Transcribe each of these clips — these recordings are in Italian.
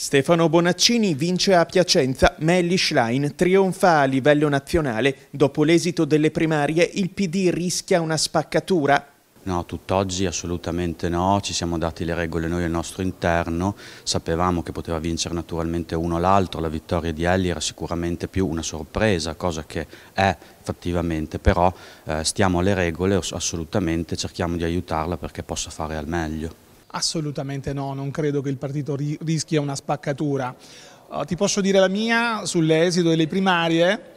Stefano Bonaccini vince a Piacenza, Melli Schlein trionfa a livello nazionale. Dopo l'esito delle primarie il PD rischia una spaccatura. No, tutt'oggi assolutamente no, ci siamo dati le regole noi al nostro interno, sapevamo che poteva vincere naturalmente uno o l'altro, la vittoria di Elli era sicuramente più una sorpresa, cosa che è effettivamente, però eh, stiamo alle regole assolutamente, cerchiamo di aiutarla perché possa fare al meglio. Assolutamente no, non credo che il partito ri rischia una spaccatura. Uh, ti posso dire la mia sull'esito delle primarie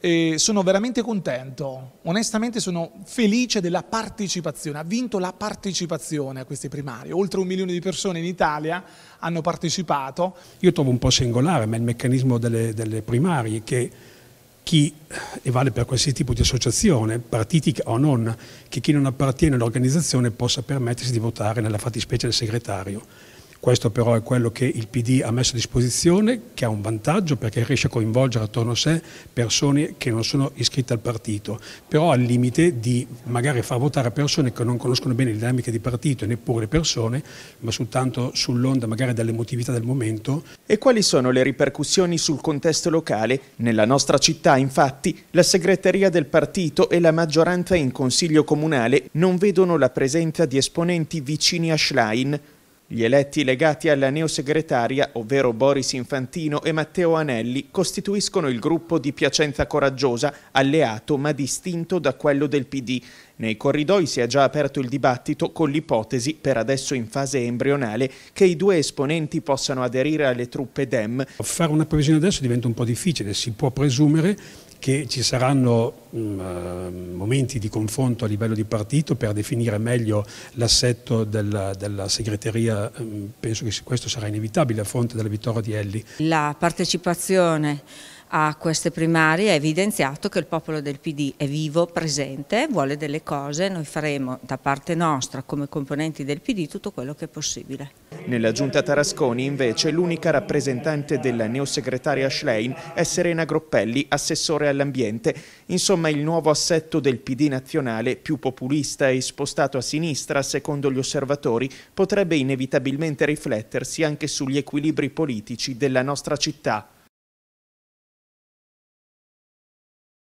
e sono veramente contento, onestamente sono felice della partecipazione, ha vinto la partecipazione a queste primarie, oltre un milione di persone in Italia hanno partecipato. Io trovo un po' singolare, ma il meccanismo delle, delle primarie che chi, e vale per qualsiasi tipo di associazione, partitica o non, che chi non appartiene all'organizzazione possa permettersi di votare nella fattispecie del segretario. Questo però è quello che il PD ha messo a disposizione, che ha un vantaggio perché riesce a coinvolgere attorno a sé persone che non sono iscritte al partito, però al limite di magari far votare persone che non conoscono bene le dinamiche di partito e neppure le persone, ma soltanto sull'onda magari dell'emotività del momento. E quali sono le ripercussioni sul contesto locale? Nella nostra città, infatti, la segreteria del partito e la maggioranza in consiglio comunale non vedono la presenza di esponenti vicini a Schlein, gli eletti legati alla neosegretaria, ovvero Boris Infantino e Matteo Anelli, costituiscono il gruppo di Piacenza Coraggiosa, alleato ma distinto da quello del PD. Nei corridoi si è già aperto il dibattito con l'ipotesi, per adesso in fase embrionale, che i due esponenti possano aderire alle truppe DEM. Fare una previsione adesso diventa un po' difficile, si può presumere che ci saranno um, momenti di confronto a livello di partito per definire meglio l'assetto della, della segreteria eh, penso che questo sarà inevitabile a fronte della vittoria di Elli. La partecipazione a queste primarie ha evidenziato che il popolo del PD è vivo, presente, vuole delle cose, noi faremo da parte nostra come componenti del PD tutto quello che è possibile. Nella giunta Tarasconi invece l'unica rappresentante della neosegretaria Schlein è Serena Groppelli, assessore all'ambiente. Insomma il nuovo assetto del PD nazionale, più populista e spostato a sinistra secondo gli osservatori, potrebbe inevitabilmente riflettersi anche sugli equilibri politici della nostra città.